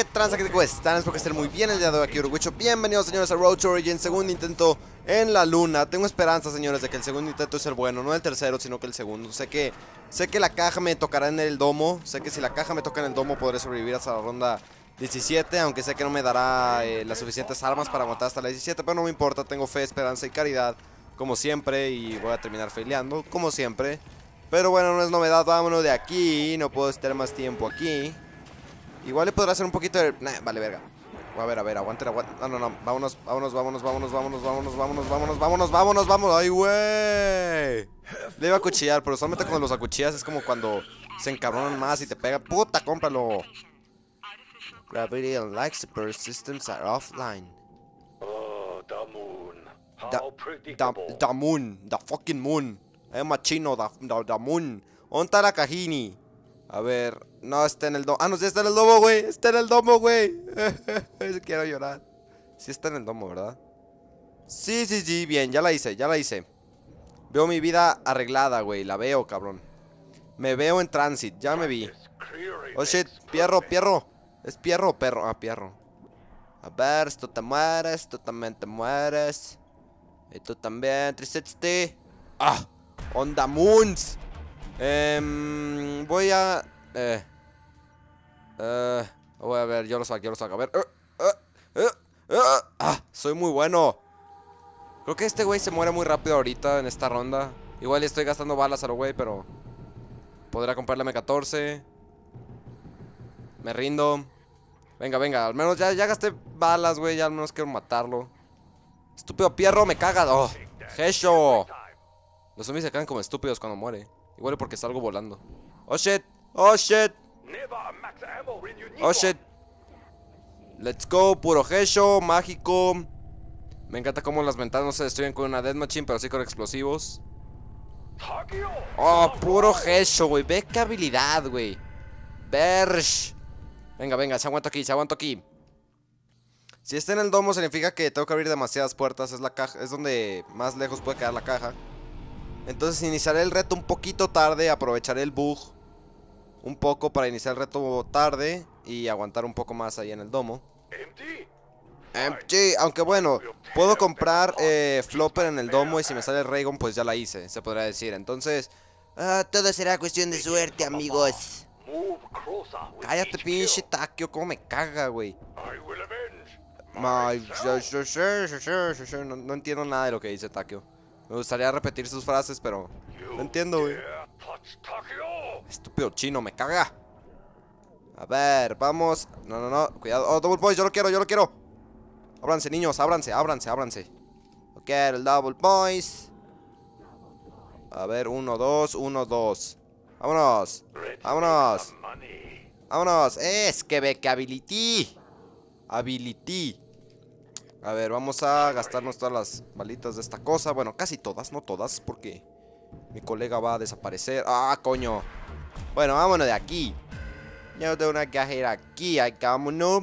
¿Qué que te cuesta? Espero que estén muy bien el día de hoy aquí Uruguicho Bienvenidos señores a Road to Origin, segundo intento en la luna Tengo esperanza señores de que el segundo intento es el bueno, no el tercero sino que el segundo Sé que, sé que la caja me tocará en el domo, sé que si la caja me toca en el domo podré sobrevivir hasta la ronda 17 Aunque sé que no me dará eh, las suficientes armas para matar hasta la 17 Pero no me importa, tengo fe, esperanza y caridad como siempre Y voy a terminar faileando, como siempre pero bueno, no es novedad, vámonos de aquí, no puedo estar más tiempo aquí Igual le podrá hacer un poquito de... vale, verga. A ver, a ver, aguanten, aguanten. No, no, no. Vámonos, vámonos, vámonos, vámonos, vámonos, vámonos, vámonos, vámonos, vámonos, vámonos, vámonos. ¡Ay, güey! Le iba a acuchillar, pero solamente cuando los acuchillas es como cuando se encabronan más y te pega. ¡Puta, cómpralo! Gravity and light super systems are offline. Oh, the moon. the, moon. The fucking moon. Es machino, the, the, the moon. ¿Dónde está la cajini? A ver, no, está en el domo. Ah, no, sí está en el domo, güey. Está en el domo, güey. Quiero llorar. Sí está en el domo, ¿verdad? Sí, sí, sí, bien, ya la hice, ya la hice. Veo mi vida arreglada, güey. La veo, cabrón. Me veo en transit, ya me vi. Oh shit, pierro, pierro. ¿Es pierro o perro? Ah, pierro. A ver, tú te mueres, tú también te mueres. Y tú también, 360. ¡Ah! ¡Onda Moons! Em, voy a... Eh, eh, voy a ver, yo lo saco, yo lo saco. A ver. Eh, ah, soy muy bueno. Creo que este güey se muere muy rápido ahorita en esta ronda. Igual estoy gastando balas al güey, pero... Podrá comprarle M14. Me rindo. Venga, venga. Al menos ya, ya gasté balas, güey. Ya al menos quiero matarlo. Estúpido pierro, me caga Hesho. Oh, Los zombies se caen como estúpidos cuando muere. Igual porque salgo volando. Oh shit. Oh shit. Oh shit. Let's go, puro Hesho, mágico. Me encanta cómo las ventanas no se destruyen con una death machine, pero sí con explosivos. Oh, puro Hesho, güey. Ve qué habilidad, güey. Bersh. Venga, venga, se aguanto aquí, se aguanto aquí. Si está en el domo significa que tengo que abrir demasiadas puertas. Es la caja, es donde más lejos puede quedar la caja. Entonces iniciaré el reto un poquito tarde, aprovecharé el bug un poco para iniciar el reto tarde y aguantar un poco más ahí en el domo. Empty, aunque bueno, puedo comprar eh, Flopper en el domo y si me sale el Raygon pues ya la hice, se podría decir. Entonces, ah, todo será cuestión de suerte amigos. Cállate pinche Takio, cómo me caga, güey. No, no entiendo nada de lo que dice Takio. Me gustaría repetir sus frases, pero no entiendo, güey. Estúpido chino, me caga. A ver, vamos. No, no, no. Cuidado. Oh, double boys, yo lo quiero, yo lo quiero. Ábranse, niños, ábranse, ábranse, ábranse. Ok, el double boys. A ver, uno, dos, uno, dos. Vámonos. Vámonos. Vámonos. Es que ve que habilité. Habilité. A ver, vamos a gastarnos todas las balitas de esta cosa. Bueno, casi todas, no todas, porque mi colega va a desaparecer. ¡Ah, coño! Bueno, vámonos de aquí. Ya tengo una cajera aquí, hay vámonos.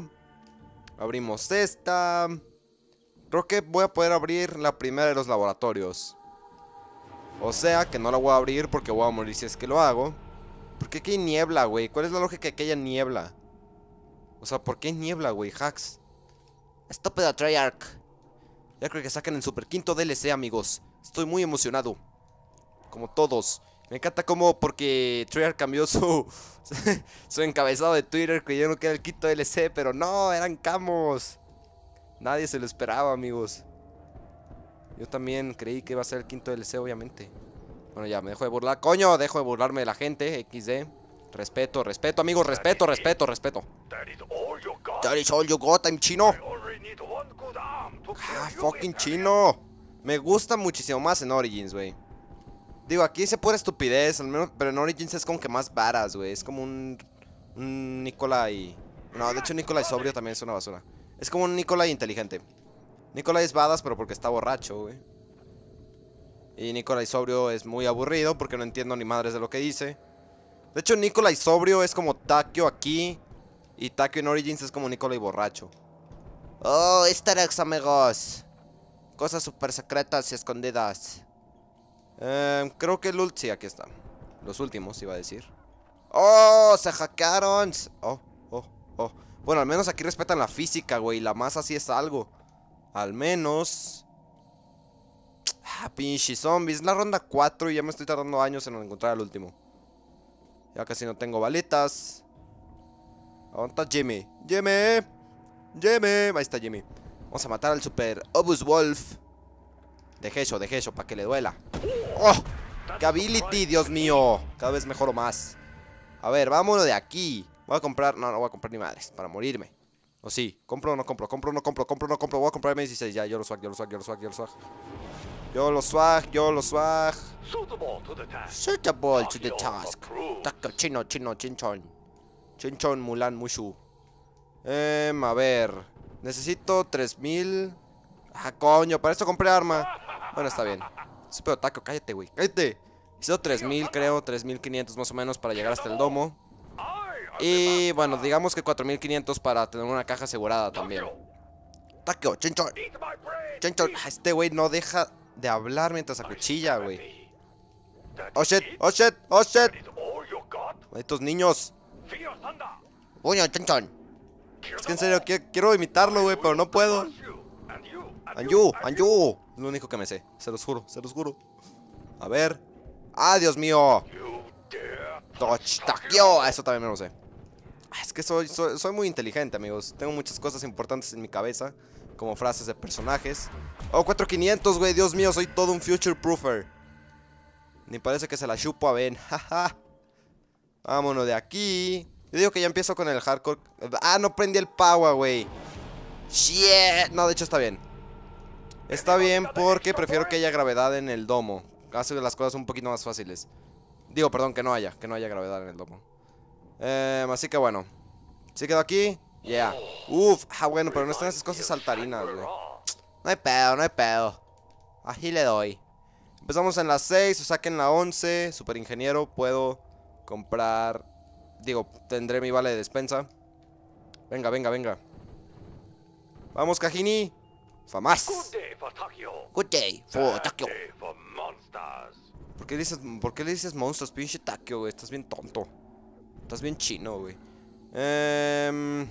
Abrimos esta. Creo que voy a poder abrir la primera de los laboratorios. O sea, que no la voy a abrir porque voy a morir si es que lo hago. ¿Por qué hay niebla, güey? ¿Cuál es la lógica de que haya niebla? O sea, ¿por qué hay niebla, güey? Hacks. Estúpido Treyarch. Ya creo que sacan el super quinto DLC, amigos. Estoy muy emocionado. Como todos. Me encanta cómo porque Treyarch cambió su, su encabezado de Twitter Creyeron que era el quinto DLC, pero no, eran camos. Nadie se lo esperaba, amigos. Yo también creí que iba a ser el quinto DLC, obviamente. Bueno, ya, me dejo de burlar. Coño, dejo de burlarme de la gente, XD. Respeto, respeto, amigos, respeto, respeto, respeto. That is all you got, I'm chino. Ah, fucking chino. Me gusta muchísimo más en Origins, güey. Digo, aquí se puede estupidez, al menos, pero en Origins es como que más varas, güey. Es como un, un Nikolai. No, de hecho Nikolai sobrio también es una basura. Es como un Nikolai inteligente. Nikolai es badas, pero porque está borracho, güey. Y Nikolai sobrio es muy aburrido porque no entiendo ni madres de lo que dice. De hecho, Nikolai sobrio es como Takio aquí. Y Takio en Origins es como Nikolai borracho. Oh, easter eggs, amigos. Cosas súper secretas y escondidas. Em, creo que el ult... Sí, aquí está. Los últimos, iba a decir. ¡Oh! ¡Se hackearon! Oh, oh, oh. Bueno, al menos aquí respetan la física, güey. La masa sí es algo. Al menos... Ah, pinche zombies. la ronda 4 y ya me estoy tardando años en encontrar al último. Ya casi no tengo balitas. ¿Dónde está Jimmy? ¡Jimmy! Jimmy, ahí está Jimmy. Vamos a matar al super Obus Wolf. Deje eso, deje eso, para que le duela. ¡Oh! ¡Qué Dios mío! Cada vez mejoro más. A ver, vámonos de aquí. Voy a comprar... No, no voy a comprar ni madres, para morirme. O sí, compro o no compro, compro o no compro, compro o no compro. Voy a comprar M16, ya, yo lo swag, yo lo swag, yo lo swag, yo lo swag. Yo lo swag, yo lo swag. to the to the task. Taco chino, chino, chinchón. Chinchón, Mulan, Mushu. Em, a ver. Necesito 3000. Ah, coño, para eso compré arma. Bueno, está bien. super taco, cállate, güey. Cállate. Necesito 3000, creo. 3500 más o menos para llegar hasta el domo. Y bueno, digamos que 4500 para tener una caja asegurada también. Taco, chinchón. Chinchón. Ah, este güey no deja de hablar mientras acuchilla, güey. Oh shit, oh shit, oh shit. Estos niños. coño chinchón. Es que en serio, quiero imitarlo, güey, pero no puedo. Anju, Anju. Es lo único que me sé. Se los juro, se los juro. A ver. ¡Ah, Dios mío! yo, Eso también me lo sé. Ah, es que soy, soy, muy inteligente, amigos. Tengo muchas cosas importantes en mi cabeza. Como frases de personajes. Oh, 4500, güey. Dios mío, soy todo un future proofer. Ni parece que se la chupo a Ben. Jaja. Vámonos de aquí. Yo digo que ya empiezo con el hardcore. Ah, no prendí el power, güey. Shit. No, de hecho está bien. Está bien porque prefiero que haya gravedad en el domo. Hace las cosas un poquito más fáciles. Digo, perdón, que no haya. Que no haya gravedad en el domo. Em, así que bueno. ¿Sí quedó aquí? Yeah. Uf. Ah, bueno, pero no están esas cosas saltarinas, güey. No hay pedo, no hay pedo. Aquí le doy. Empezamos en la 6, o sea que en la 11, super ingeniero, puedo comprar Digo, tendré mi vale de despensa. Venga, venga, venga. Vamos, Cajini. Famas. Good day for Takio. ¿Por qué, dices, ¿Por le dices monstruos, pinche Takio, güey? Estás bien tonto. Estás bien chino, güey. Em,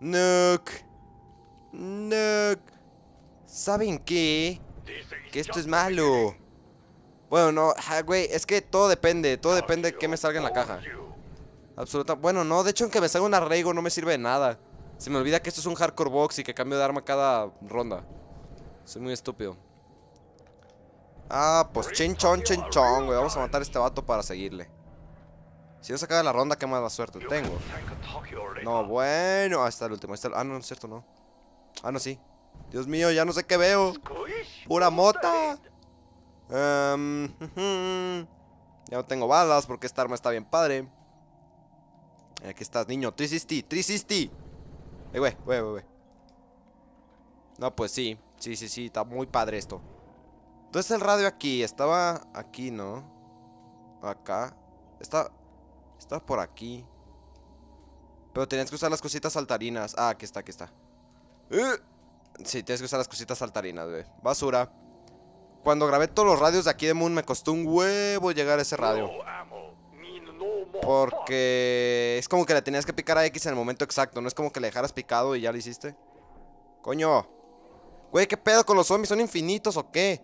Nook. Nook. ¿Saben qué? Que esto es malo. Bueno, no, ah, güey, es que todo depende. Todo depende de qué me salga en la caja. Absoluta. Bueno, no, de hecho, aunque me salga un arraigo, no me sirve de nada. Se me olvida que esto es un hardcore box y que cambio de arma cada ronda. Soy muy estúpido. Ah, pues chinchón, chinchón, güey. Vamos a matar a este vato para seguirle. Si no se acaba la ronda, qué mala suerte tengo. No, bueno. Ah, está el último. Está Ah, no, es cierto, no. Ah, no, sí. Dios mío, ya no sé qué veo. ¡Pura mota! Em, ya no tengo balas porque esta arma está bien padre. Aquí estás, niño. 360, 360. Eh, güey, güey, güey. No, pues sí. Sí, sí, sí. Está muy padre esto. Entonces el radio aquí. Estaba aquí, ¿no? Acá. Está... Estaba por aquí. Pero tenías que usar las cositas saltarinas. Ah, aquí está, aquí está. Eh, sí, tienes que usar las cositas saltarinas, güey. Basura. Cuando grabé todos los radios de aquí de Moon me costó un huevo llegar a ese radio. Porque es como que le tenías que picar a X en el momento exacto. No es como que le dejaras picado y ya lo hiciste. Coño. Güey, ¿qué pedo con los zombies? ¿Son infinitos o qué?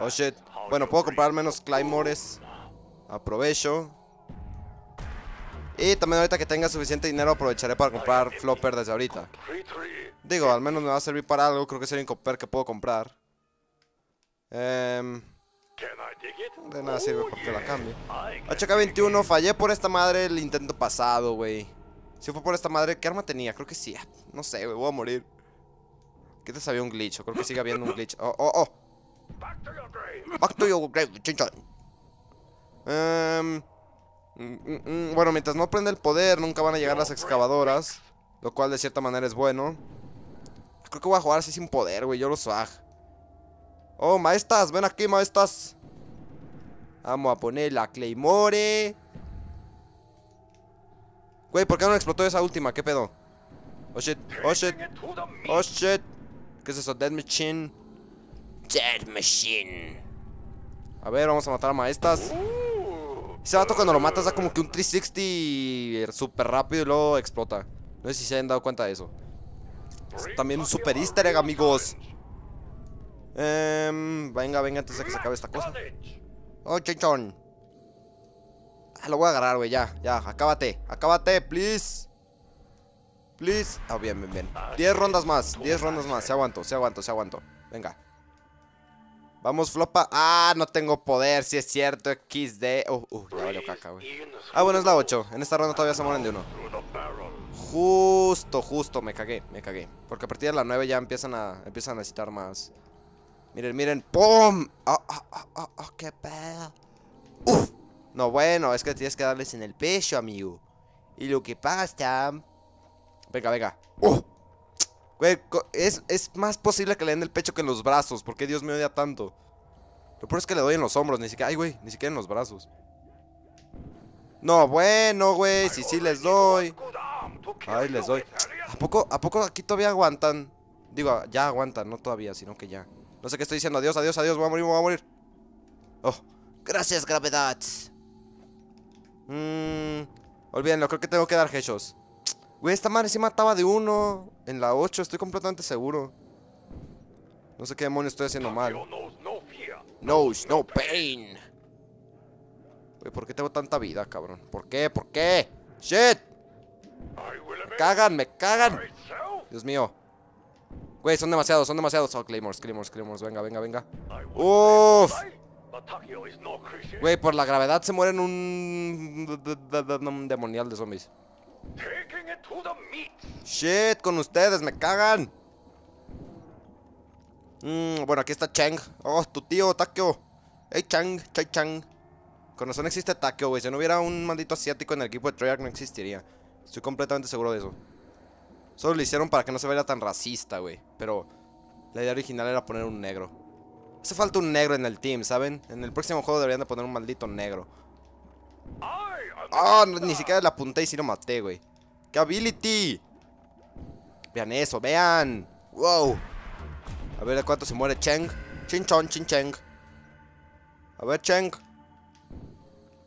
Oh shit. Bueno, puedo comprar menos Claymores. Aprovecho. Y también ahorita que tenga suficiente dinero aprovecharé para comprar Flopper desde ahorita. Digo, al menos me va a servir para algo. Creo que es el único que puedo comprar. Eh... De nada sirve porque la cambie HK21, fallé por esta madre el intento pasado, güey. Si fue por esta madre, ¿qué arma tenía? Creo que sí. No sé, güey, voy a morir. ¿Qué te sabía un glitch? creo que sigue habiendo un glitch. Oh, oh, oh. Back to your grave, um, bueno, mientras no prende el poder, nunca van a llegar las excavadoras. Lo cual de cierta manera es bueno. Creo que voy a jugar así sin poder, güey. Yo lo swag. Oh, Maestas, ven aquí, Maestas. Vamos a poner la Claymore. Güey, ¿por qué no explotó esa última? ¿Qué pedo? Oh shit, oh shit, oh shit. ¿Qué es eso? Dead Machine. Dead Machine. A ver, vamos a matar a Maestas. Ese vato cuando lo matas da como que un 360 súper rápido y luego explota. No sé si se han dado cuenta de eso. también un super easter egg, amigos. Em, venga, venga, antes de que se acabe esta cosa. Oh, chichón. Ah, lo voy a agarrar, güey, ya, ya, acábate, acábate, please. Please. Ah, bien, bien, bien. 10 rondas más, 10 rondas más. Se aguanto, se aguanto, se aguanto. Venga. Vamos, flopa. Ah, no tengo poder, si es cierto. XD. Uh, uh, ya caca, Ah, bueno, es la 8. En esta ronda todavía se mueren de uno. Justo, justo, me cagué, me cagué. Porque a partir de la 9 ya empiezan a, empiezan a necesitar más, Miren, miren. ¡Pum! ¡Oh, oh, oh, oh, oh qué pedo! ¡Uf! No, bueno, es que tienes que darles en el pecho, amigo. Y lo que pasa... Venga, venga. uf Güey, es, más posible que le den el pecho que en los brazos. ¿Por qué Dios me odia tanto? Lo peor es que le doy en los hombros, ni siquiera... ¡Ay, güey! Ni siquiera en los brazos. No, bueno, güey. Si sí, sí les doy. Ay, les doy. ¿A poco, ¿A poco aquí todavía aguantan? Digo, ya aguantan, no todavía, sino que ya. No sé qué estoy diciendo. Adiós, adiós, adiós. Voy a morir, voy a morir. Oh. Gracias, gravedad. Mmm. Olvídenlo, creo que tengo que dar hechos. Güey, esta madre sí mataba de uno. En la 8, estoy completamente seguro. No sé qué demonios estoy haciendo mal. No, no pain. Güey, ¿por qué tengo tanta vida, cabrón? ¿Por qué? ¿Por qué? ¡Shit! Me cagan, me cagan. Dios mío. Güey, son demasiados, son demasiados. Oh, Claymores, Claymores, Claymores. Venga, venga, venga. Uf. Güey, por la gravedad se mueren un... demonial de zombies. Shit, con ustedes, me cagan. Mm, bueno, aquí está Chang. Oh, tu tío, Takeo. Hey, Chang, ¡Chai Chang. Con razón existe Takeo, güey. Si no hubiera un maldito asiático en el equipo de Treyarch, no existiría. Estoy completamente seguro de eso. Solo lo hicieron para que no se viera tan racista, güey pero la idea original era poner un negro. Hace falta un negro en el team, ¿saben? En el próximo juego deberían de poner un maldito negro. ¡Ah! ni siquiera le apunté y si lo maté, güey. ¡Qué ability! Vean eso, vean. ¡Wow! A ver de cuánto se muere Cheng. Chin chon, cheng. A ver, Cheng.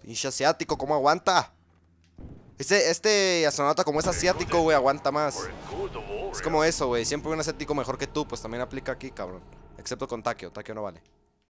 Pinche asiático, ¿cómo aguanta? Este, este astronauta como es asiático, güey, aguanta más. Es como eso, güey. Siempre un escéptico mejor que tú, pues también aplica aquí, cabrón. Excepto con Takio. Takio no vale.